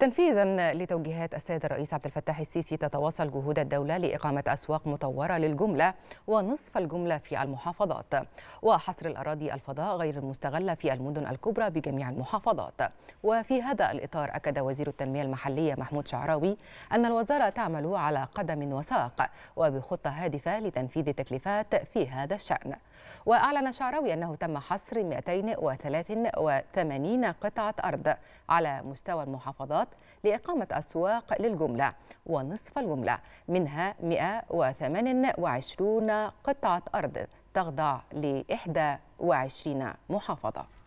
تنفيذا لتوجيهات السيد الرئيس عبد الفتاح السيسي تتواصل جهود الدولة لإقامة أسواق مطورة للجملة ونصف الجملة في المحافظات وحصر الأراضي الفضاء غير المستغلة في المدن الكبرى بجميع المحافظات وفي هذا الإطار أكد وزير التنمية المحلية محمود شعراوي أن الوزارة تعمل على قدم وساق وبخطة هادفة لتنفيذ التكليفات في هذا الشأن وأعلن شعراوي أنه تم حصر 283 قطعة أرض على مستوى المحافظات فقط لإقامة أسواق للجملة ونصف الجملة منها 128 قطعة أرض تخضع ل 21 محافظة